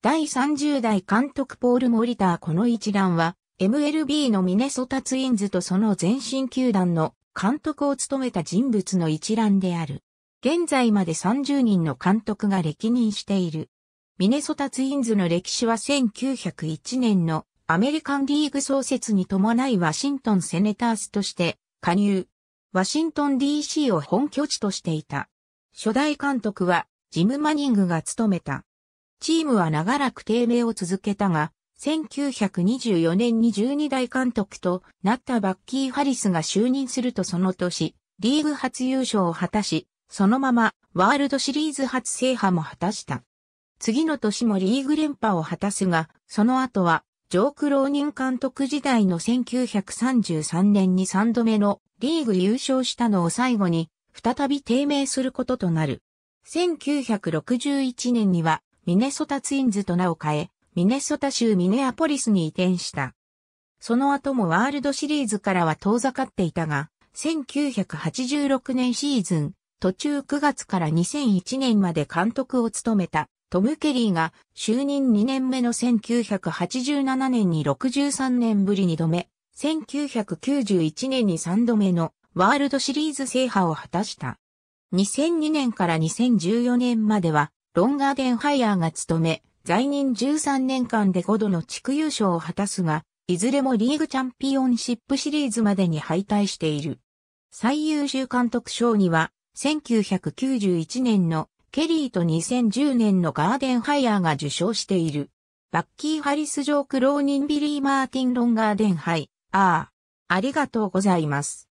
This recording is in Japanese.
第30代監督ポール・モリターこの一覧は、MLB のミネソタツインズとその前身球団の監督を務めた人物の一覧である。現在まで30人の監督が歴任している。ミネソタツインズの歴史は1901年のアメリカンリーグ創設に伴いワシントンセネタースとして加入。ワシントン DC を本拠地としていた。初代監督はジム・マニングが務めた。チームは長らく低迷を続けたが、1924年に12代監督となったバッキー・ハリスが就任するとその年、リーグ初優勝を果たし、そのままワールドシリーズ初制覇も果たした。次の年もリーグ連覇を果たすが、その後は、ジョーク浪人監督時代の1933年に3度目のリーグ優勝したのを最後に、再び低迷することとなる。1961年には、ミネソタツインズと名を変え、ミネソタ州ミネアポリスに移転した。その後もワールドシリーズからは遠ざかっていたが、1986年シーズン、途中9月から2001年まで監督を務めたトム・ケリーが就任2年目の1987年に63年ぶり2度目、1991年に3度目のワールドシリーズ制覇を果たした。2002年から2014年まではロンガーデンハイヤーが務め、在任13年間で5度の地区優勝を果たすが、いずれもリーグチャンピオンシップシリーズまでに敗退している。最優秀監督賞には、1991年のケリーと2010年のガーデンハイヤーが受賞している。バッキー・ハリス・ジョー・クローニン・ビリー・マーティン・ロンガーデンハイ、ああ、ありがとうございます。